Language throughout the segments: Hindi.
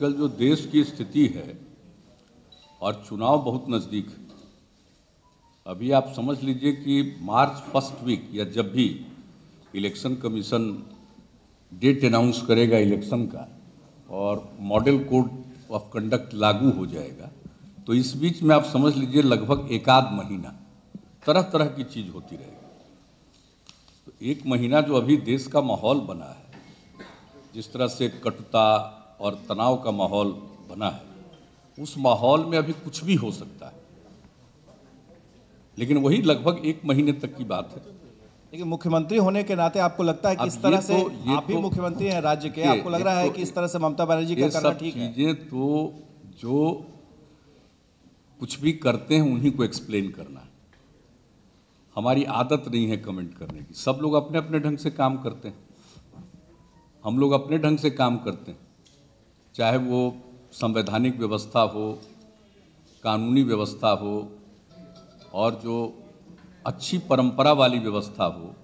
कल जो देश की स्थिति है और चुनाव बहुत नज़दीक अभी आप समझ लीजिए कि मार्च फर्स्ट वीक या जब भी इलेक्शन कमीशन डेट अनाउंस करेगा इलेक्शन का और मॉडल कोड ऑफ कंडक्ट लागू हो जाएगा तो इस बीच में आप समझ लीजिए लगभग एक आध महीना तरह तरह की चीज़ होती रहेगी तो एक महीना जो अभी देश का माहौल बना है जिस तरह से कटुता और तनाव का माहौल बना है उस माहौल में अभी कुछ भी हो सकता है लेकिन वही लगभग एक महीने तक की बात है लेकिन मुख्यमंत्री होने के नाते आपको लगता है कि इस तरह तो- से तो, आप भी तो, मुख्यमंत्री हैं राज्य के आपको लग रहा है तो कि इस तरह से ममता बनर्जी का करना ठीक है ये तो जो कुछ भी करते हैं उन्हीं को एक्सप्लेन करना है हमारी आदत नहीं है कमेंट करने की सब लोग अपने अपने ढंग से काम करते हैं हम लोग अपने ढंग से काम करते हैं चाहे वो संवैधानिक व्यवस्था हो कानूनी व्यवस्था हो और जो अच्छी परंपरा वाली व्यवस्था हो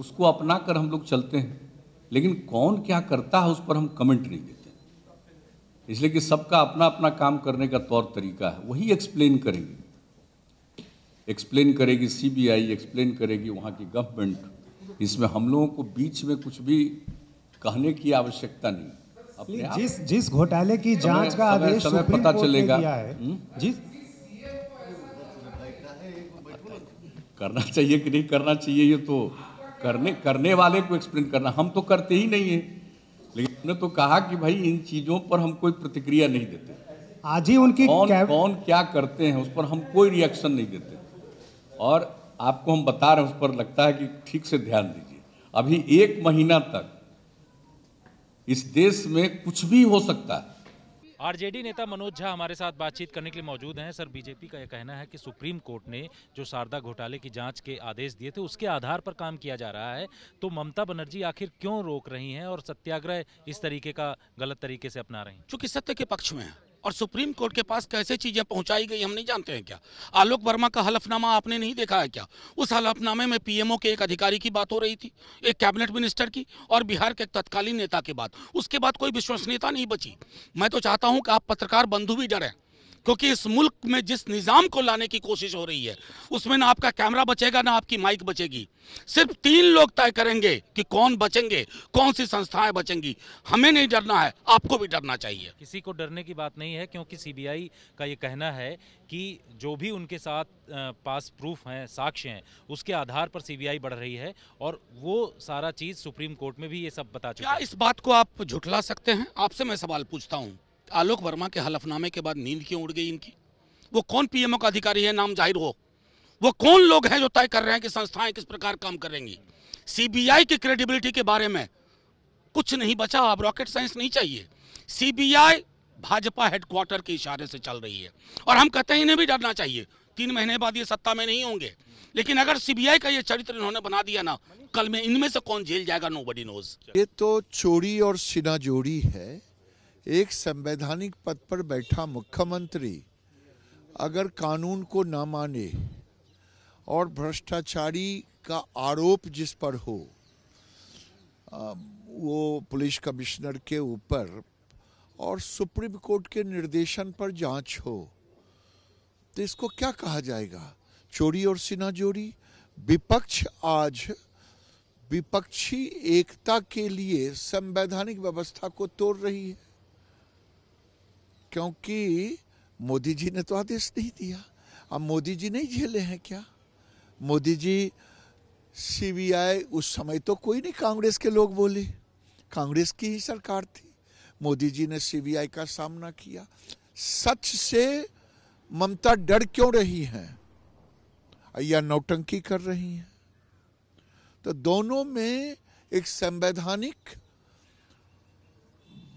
उसको अपना कर हम लोग चलते हैं लेकिन कौन क्या करता है उस पर हम कमेंट नहीं देते इसलिए कि सबका अपना अपना काम करने का तौर तरीका है वही एक्सप्लेन करेंगे एक्सप्लेन करेगी सीबीआई एक्सप्लेन करेगी वहाँ की गवर्नमेंट इसमें हम लोगों को बीच में कुछ भी कहने की आवश्यकता नहीं अपने आप जिस जिस घोटाले की जांच का आदेश समय पता चलेगा हम्म? जिस करना चाहिए कि नहीं करना चाहिए ये तो करने करने वाले को एक्सप्लेन करना हम तो करते ही नहीं है लेकिन हमने तो कहा कि भाई इन चीज़ों पर हम कोई प्रतिक्रिया नहीं देते आज ही उनकी कौन कैव... कौन क्या करते हैं उस पर हम कोई रिएक्शन नहीं देते और आपको हम बता रहे हैं उस पर लगता है कि ठीक से ध्यान दीजिए अभी एक महीना तक इस देश में कुछ भी हो सकता है आरजेडी नेता मनोज झा हमारे साथ बातचीत करने के लिए मौजूद हैं सर बीजेपी का यह कहना है कि सुप्रीम कोर्ट ने जो शारदा घोटाले की जांच के आदेश दिए थे उसके आधार पर काम किया जा रहा है तो ममता बनर्जी आखिर क्यों रोक रही हैं और सत्याग्रह इस तरीके का गलत तरीके से अपना रही हैं चूंकि सत्य के पक्ष में है और सुप्रीम कोर्ट के पास कैसे चीज़ें पहुंचाई गई हम नहीं जानते हैं क्या आलोक वर्मा का हलफनामा आपने नहीं देखा है क्या उस हलफनामे में पीएमओ के एक अधिकारी की बात हो रही थी एक कैबिनेट मिनिस्टर की और बिहार के तत्कालीन नेता की बात उसके बाद कोई विश्वसनीयता नहीं बची मैं तो चाहता हूँ कि आप पत्रकार बंधु भी डरें क्योंकि इस मुल्क में जिस निज़ाम को लाने की कोशिश हो रही है उसमें ना आपका कैमरा बचेगा ना आपकी माइक बचेगी सिर्फ तीन लोग तय करेंगे कि कौन बचेंगे कौन सी संस्थाएं बचेंगी हमें नहीं डरना है आपको भी डरना चाहिए किसी को डरने की बात नहीं है क्योंकि सीबीआई का ये कहना है कि जो भी उनके साथ पास प्रूफ हैं साक्ष्य हैं उसके आधार पर सीबीआई बढ़ रही है और वो सारा चीज़ सुप्रीम कोर्ट में भी ये सब बता चुका क्या इस बात को आप झुठला सकते हैं आपसे मैं सवाल पूछता हूँ आलोक वर्मा के हलफनामे के बाद नींद क्यों उड़ गई इनकी वो कौन पीएमओ का अधिकारी है नाम जाहिर हो वो कौन लोग हैं जो तय कर रहे हैं कि संस्थाएं किस प्रकार काम करेंगी सीबीआई की क्रेडिबिलिटी के बारे में कुछ नहीं बचा अब रॉकेट साइंस नहीं चाहिए सीबीआई भाजपा हेडक्वार्टर के इशारे से चल रही है और हम कहते हैं इन्हें भी डरना चाहिए तीन महीने बाद ये सत्ता में नहीं होंगे लेकिन अगर सीबीआई का ये चरित्र इन्होंने बना दिया ना कल में इनमें से कौन जेल जाएगा नो बडी नोज ये तो चोरी और सिना जोड़ी है एक संवैधानिक पद पर बैठा मुख्यमंत्री अगर कानून को ना माने और भ्रष्टाचारी का आरोप जिस पर हो वो पुलिस कमिश्नर के ऊपर और सुप्रीम कोर्ट के निर्देशन पर जांच हो तो इसको क्या कहा जाएगा चोरी और सिनाजोरी विपक्ष आज विपक्षी एकता के लिए संवैधानिक व्यवस्था को तोड़ रही है क्योंकि मोदी जी ने तो आदेश नहीं दिया अब मोदी जी नहीं झेले हैं क्या मोदी जी सीबीआई उस समय तो कोई नहीं कांग्रेस के लोग बोले कांग्रेस की ही सरकार थी मोदी जी ने सीबीआई का सामना किया सच से ममता डर क्यों रही है या नौटंकी कर रही है तो दोनों में एक संवैधानिक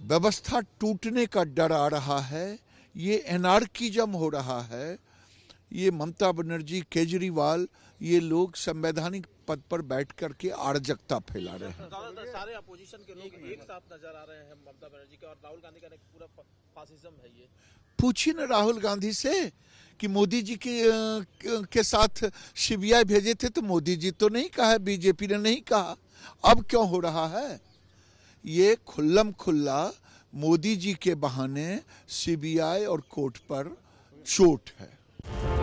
व्यवस्था टूटने का डर आ रहा है ये जम हो रहा है ये ममता बनर्जी केजरीवाल ये लोग संवैधानिक पद पर बैठ करके आरजकता फैला रहे हैं सारे अपोजिशन के लोग एक साथ नजर आ रहे हैं ममता बनर्जी के और राहुल गांधी का पूरा फासिज्म है ये पूछिए ना राहुल गांधी से कि मोदी जी के के साथ सीबीआई भेजे थे तो मोदी जी तो नहीं कहा बीजेपी ने नहीं कहा अब क्यों हो रहा है ये खुल्लम खुल्ला मोदी जी के बहाने सीबीआई और कोर्ट पर चोट है